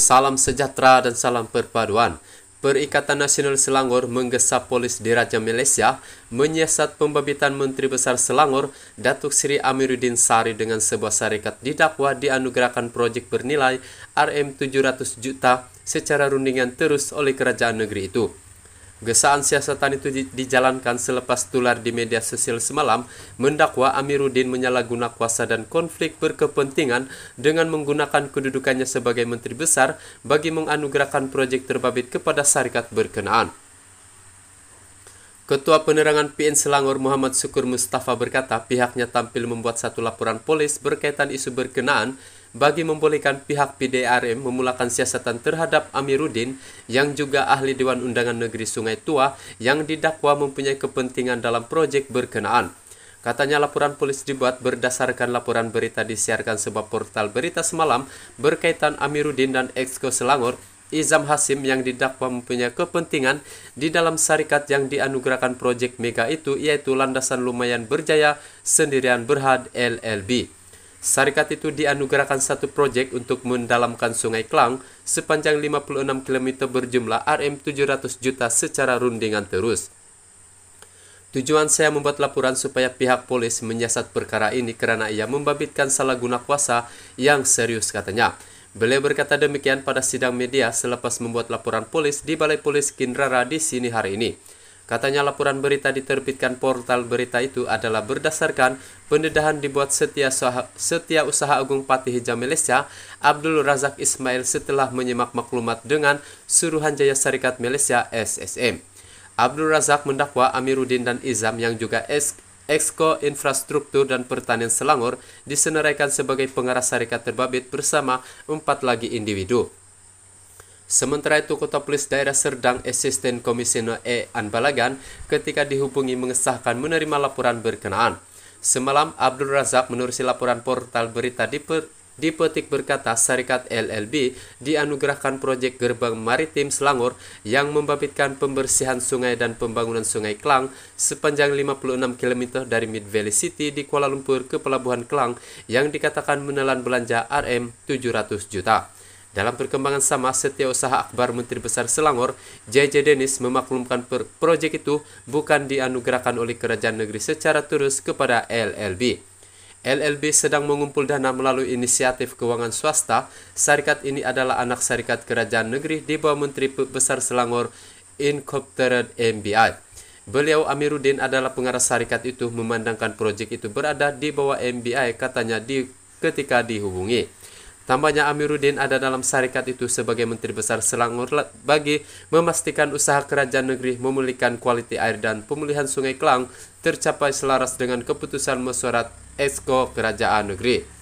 Salam sejahtera dan salam perpaduan. Perikatan Nasional Selangor menggesa polis di Raja Malaysia menyiasat pembabitan Menteri Besar Selangor Datuk Seri Amiruddin Sari dengan sebuah syarikat didakwa dianugerahkan projek bernilai RM 700 juta secara rundingan terus oleh kerajaan negeri itu. Gesaan siasatan itu dijalankan selepas tular di media sosial semalam mendakwa Amiruddin menyalahguna kuasa dan konflik berkepentingan dengan menggunakan kedudukannya sebagai menteri besar bagi menganugerahkan projek terbabit kepada syarikat berkenaan. Ketua Penerangan PN Selangor Muhammad Syukur Mustafa berkata pihaknya tampil membuat satu laporan polis berkaitan isu berkenaan bagi membolehkan pihak PDRM memulakan siasatan terhadap Amiruddin yang juga ahli Dewan Undangan Negeri Sungai Tua yang didakwa mempunyai kepentingan dalam projek berkenaan. Katanya laporan polis dibuat berdasarkan laporan berita disiarkan sebuah portal berita semalam berkaitan Amiruddin dan Exco Selangor Izam Hasim yang didakwa mempunyai kepentingan di dalam syarikat yang dianugerahkan proyek mega itu yaitu Landasan Lumayan Berjaya Sendirian Berhad LLB. Sarikat itu dianugerahkan satu proyek untuk mendalamkan Sungai Klang sepanjang 56 km berjumlah RM 700 juta secara rundingan terus. Tujuan saya membuat laporan supaya pihak polis menyiasat perkara ini karena ia membabitkan salah guna kuasa yang serius katanya. Beliau berkata demikian pada sidang media selepas membuat laporan polis di Balai Polis Kindrara di sini hari ini. Katanya laporan berita diterbitkan portal berita itu adalah berdasarkan pendedahan dibuat setia, usaha, setia usaha Agung Patih Hijau Malaysia Abdul Razak Ismail setelah menyimak maklumat dengan Suruhan Jaya syarikat Malaysia SSM. Abdul Razak mendakwa Amiruddin dan Izam yang juga exco Infrastruktur dan Pertanian Selangor disenaraikan sebagai pengarah syarikat terbabit bersama empat lagi individu. Sementara itu, Kota Polis Daerah Serdang Asisten Komisioner E. Anbalagan ketika dihubungi mengesahkan menerima laporan berkenaan. Semalam, Abdul Razak menerusi laporan portal berita di di petik berkata syarikat LLB dianugerahkan proyek gerbang maritim Selangor yang membabitkan pembersihan sungai dan pembangunan sungai Kelang sepanjang 56 km dari Mid Valley City di Kuala Lumpur ke Pelabuhan Kelang yang dikatakan menelan belanja RM 700 juta. Dalam perkembangan sama, Setiausaha Akbar Menteri Besar Selangor, JJ Denis memaklumkan proyek itu bukan dianugerahkan oleh kerajaan negeri secara terus kepada LLB. LLB sedang mengumpul dana melalui inisiatif keuangan swasta. Syarikat ini adalah anak syarikat kerajaan negeri di bawah Menteri Besar Selangor Incorporated MBI. Beliau Amiruddin adalah pengarah syarikat itu memandangkan proyek itu berada di bawah MBI katanya di ketika dihubungi. Tambahnya Amiruddin ada dalam syarikat itu sebagai Menteri Besar Selangor bagi memastikan usaha kerajaan negeri memulihkan kualiti air dan pemulihan sungai Kelang tercapai selaras dengan keputusan mesyuarat Esko Kerajaan Negeri.